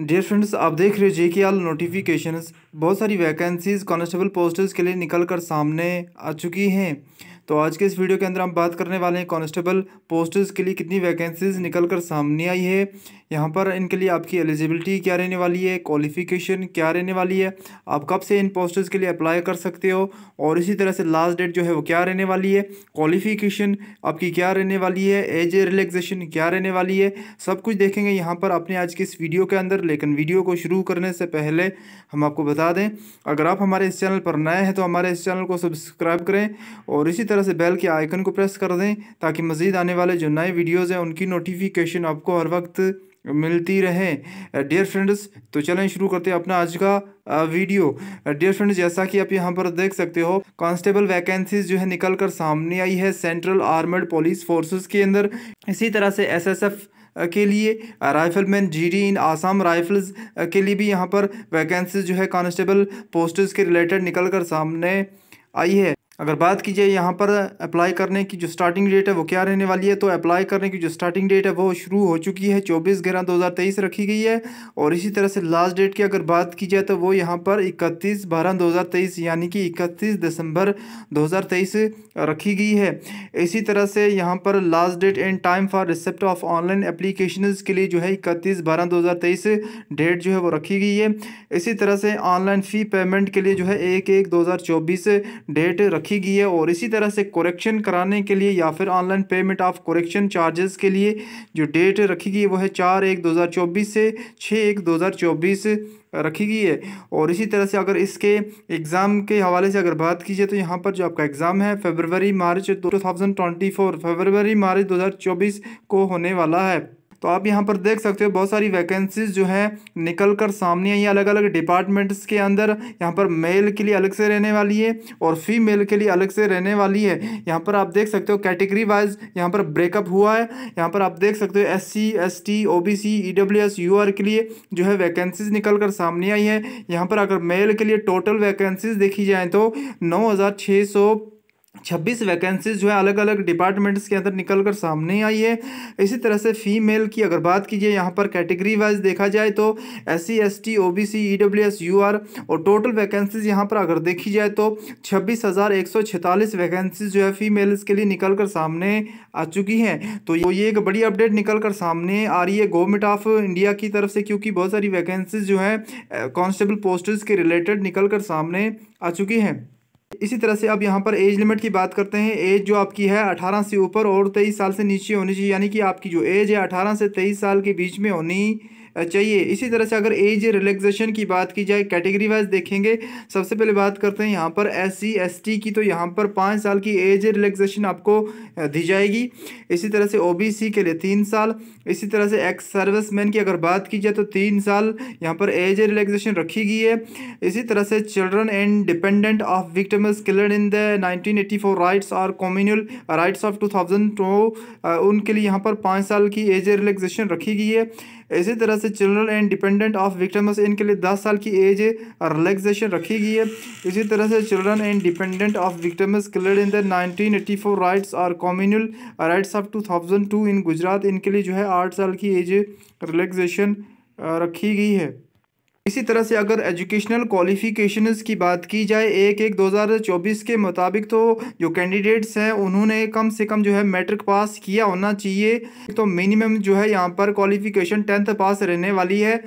dear friends आप देख रहे हो जे के आल नोटिफिकेशन बहुत सारी वैकेंसीज कॉन्स्टेबल पोस्टर्स के लिए निकल कर सामने आ चुकी हैं तो आज के इस वीडियो के अंदर हम बात करने वाले हैं कॉन्स्टेबल पोस्टर्स के लिए कितनी वैकेंसीज निकल कर सामने आई है यहाँ पर इनके लिए आपकी एलिजिबिलिटी क्या रहने वाली है क्वालिफिकेशन क्या रहने वाली है आप कब से इन पोस्टर्स के लिए अप्लाई कर सकते हो और इसी तरह से लास्ट डेट जो है वो क्या रहने वाली है क्वालिफिकेशन आपकी क्या रहने वाली है एज रिलैक्सेशन क्या रहने वाली है सब कुछ देखेंगे यहाँ पर अपने आज के इस वीडियो के अंदर लेकिन वीडियो को शुरू करने से पहले हम आपको बता दें अगर आप हमारे इस चैनल पर नए हैं तो हमारे इस चैनल को सब्सक्राइब करें और इसी तरह तरह से बेल के आइकन को प्रेस कर दें ताकि मज़ीद आने वाले जो नए वीडियोज़ हैं उनकी नोटिफिकेशन आपको हर वक्त मिलती रहे डियर फ्रेंड्स तो चलें शुरू करते हैं अपना आज का वीडियो डियर फ्रेंड्स जैसा कि आप यहाँ पर देख सकते हो कांस्टेबल वैकेंसीज जो है निकल कर सामने आई है सेंट्रल आर्मर्ड पुलिस फोर्सेस के अंदर इसी तरह से एसएसएफ के लिए rifleman GD in Assam Rifles के लिए भी यहाँ पर वैकेंसीज जो है कॉन्स्टेबल पोस्टर्स के रिलेटेड निकल कर सामने आई है अगर बात की जाए यहाँ पर अप्लाई करने की जो स्टार्टिंग डेट है वो क्या रहने वाली है तो अप्लाई करने की जो स्टार्टिंग डेट है वो शुरू हो चुकी है चौबीस ग्यारह दो हज़ार तेईस रखी गई है और इसी तरह से लास्ट डेट की अगर बात की जाए तो वो यहाँ पर इकतीस बारह दो हज़ार तेईस यानी कि इकतीस दिसंबर दो हज़ार तेईस रखी गई है इसी तरह से यहाँ पर last date and time for receipt of online application के लिए जो है इकतीस बारह दो हज़ार तेईस डेट जो है वो रखी गई है इसी तरह से ऑनलाइन फ़ी पेमेंट के लिए जो है एक एक दो हज़ार चौबीस डेट रख रखी गई है और इसी तरह से करेक्शन कराने के लिए या फिर online payment of correction charges के लिए जो डेट रखी गई है वो है चार एक दो हज़ार चौबीस से छः एक दो हज़ार चौबीस रखी गई है और इसी तरह से अगर इसके एग्ज़ाम के हवाले से अगर बात की जाए तो यहाँ पर जो आपका एग्ज़ाम है February March thousand twenty four February March दो हज़ार चौबीस को होने वाला है तो आप यहाँ पर देख सकते हो बहुत सारी वैकेंसीज जो है निकल कर सामने आई अलग अलग डिपार्टमेंट्स के अंदर यहाँ पर मेल के लिए अलग से रहने वाली है और फीमेल के लिए अलग से रहने वाली है यहाँ पर आप देख सकते हो कैटेगरी वाइज यहाँ पर ब्रेकअप हुआ है यहाँ पर आप देख सकते हो S C S T O B C E W S U R के लिए जो है वैकेंसीज निकल कर सामने आई है यहाँ पर अगर मेल के लिए टोटल वैकेंसीज देखी जाए तो नौ हज़ार छः सौ छब्बीस वैकेंसीज जो है अलग अलग डिपार्टमेंट्स के अंदर निकल कर सामने आई है इसी तरह से फीमेल की अगर बात कीजिए यहाँ पर कैटेगरी वाइज देखा जाए तो S C S T O B C E W S U R और टोटल वैकेंसीज यहाँ पर अगर देखी जाए तो छब्बीस हज़ार एक सौ छतालीस वैकेंसीज जो है फीमेल्स के लिए निकल कर सामने आ चुकी हैं तो ये एक बड़ी अपडेट निकल कर सामने आ रही है गवर्नमेंट ऑफ इंडिया की तरफ से क्योंकि बहुत सारी वैकेंसीज जो हैं कॉन्स्टेबल पोस्ट के रिलेटेड निकल कर सामने आ चुकी हैं इसी तरह से अब यहाँ पर एज लिमिट की बात करते हैं एज जो आपकी है अठारह से ऊपर और तेईस साल से नीचे होनी चाहिए यानी कि आपकी जो एज है अठारह से तेईस साल के बीच में होनी चाहिए इसी तरह से अगर एज रिलैक्सेशन की बात की जाए कैटेगरी वाइज देखेंगे सबसे पहले बात करते हैं यहाँ पर एस सी की तो यहाँ पर पाँच साल की एज रिलैक्सेशन आपको दी जाएगी इसी तरह से ओ के लिए तीन साल इसी तरह से एक्स सर्विस की अगर बात की जाए तो तीन साल यहाँ पर एज रिलैक्सेशन रखी गई है इसी तरह से children and dependent of victim killed in the 1984 riots और कॉम्यूनल राइट्स ऑफ 2002 उनके लिए यहाँ पर पाँच साल की एज रिलैक्सेशन रखी गई है इसी तरह से children and dependent of victims इनके लिए दस साल की एज रिलैक्सेशन रखी गई है इसी तरह से children and dependent of victims killed in the nineteen eighty four riots और communal riots of two thousand two in Gujarat इनके लिए जो है आठ साल की एज रिलैक्सेशन रखी गई है इसी तरह से अगर एजुकेशनल क्वालिफिकेशन की बात की जाए एक एक 2024 के मुताबिक तो जो कैंडिडेट्स हैं उन्होंने कम से कम जो है मैट्रिक पास किया होना चाहिए तो मिनिमम जो है यहाँ पर क्वालिफिकेशन टेंथ पास रहने वाली है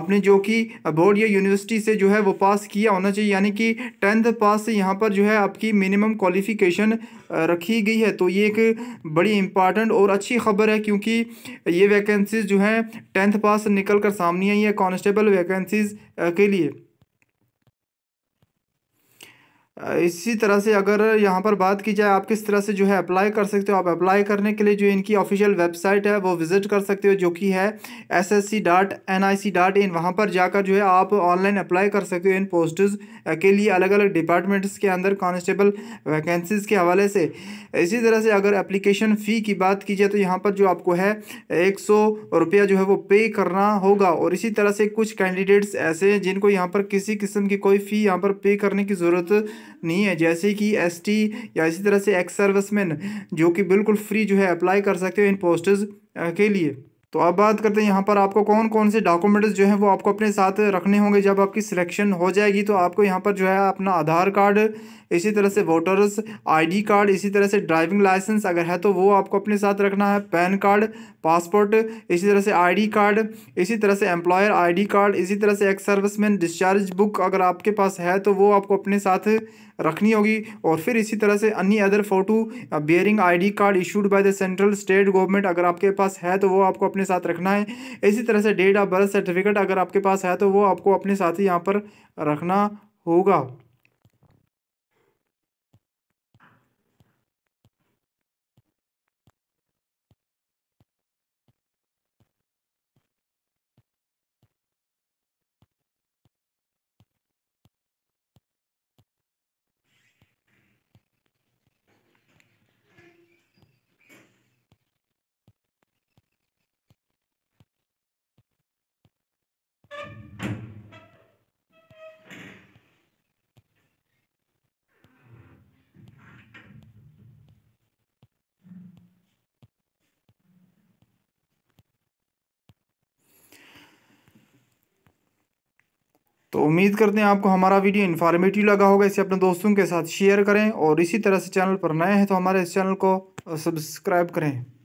आपने जो कि बोर्ड या यूनिवर्सिटी से जो है वो पास किया होना चाहिए यानी कि टेंथ पास यहाँ पर जो है आपकी मिनिमम क्वालिफिकेशन रखी गई है तो ये एक बड़ी इंपॉर्टेंट और अच्छी खबर है क्योंकि ये वैकेंसीज़ जो हैं टेंथ पास निकल कर सामने आई है कॉन्स्टेबल वैकेंसीज़ के लिए इसी तरह से अगर यहाँ पर बात की जाए आप किस तरह से जो है अप्लाई कर सकते हो आप अप्लाई करने के लिए जो इनकी ऑफिशियल वेबसाइट है वो विज़िट कर सकते हो जो कि है S S C dot N I C dot in वहाँ पर जाकर जो है आप ऑनलाइन अप्लाई कर सकते हो इन पोस्ट के लिए अलग अलग डिपार्टमेंट्स के अंदर कॉन्स्टेबल वैकेंसीज़ के हवाले से इसी तरह से अगर एप्लीकेशन फ़ी की बात की जाए तो यहाँ पर जो आपको है एक सौ रुपया जो है वो पे करना होगा और इसी तरह से कुछ कैंडिडेट्स ऐसे हैं जिनको यहाँ पर किसी किस्म की कोई फ़ी यहाँ पर पे करने की ज़रूरत नहीं है जैसे कि एस या इसी तरह से एक्स सर्विसमैन जो कि बिल्कुल फ्री जो है अप्लाई कर सकते हो इन पोस्टर्स के लिए तो अब बात करते हैं यहाँ पर आपको कौन कौन से डॉक्यूमेंट्स जो हैं वो आपको अपने साथ रखने होंगे जब आपकी सिलेक्शन हो जाएगी तो आपको यहाँ पर जो है अपना आधार कार्ड इसी तरह से वोटर्स आईडी कार्ड इसी तरह से ड्राइविंग लाइसेंस अगर है तो वो आपको अपने साथ रखना है पैन कार्ड पासपोर्ट इसी तरह से आईडी कार्ड इसी तरह से एम्प्लॉयर आईडी कार्ड इसी तरह से एक्स सर्विसमैन डिस्चार्ज बुक अगर आपके पास है तो वो आपको अपने साथ रखनी होगी और फिर इसी तरह से अन्य other photo bearing ID card issued by the central state government अगर आपके पास है तो वो आपको अपने साथ रखना है इसी तरह से डेट ऑफ बर्थ सर्टिफिकेट अगर आपके पास है तो वो आपको अपने साथ ही यहाँ पर रखना होगा तो उम्मीद करते हैं आपको हमारा वीडियो इन्फॉर्मेटिव लगा होगा इसे अपने दोस्तों के साथ शेयर करें और इसी तरह से चैनल पर नए हैं तो हमारे इस चैनल को सब्सक्राइब करें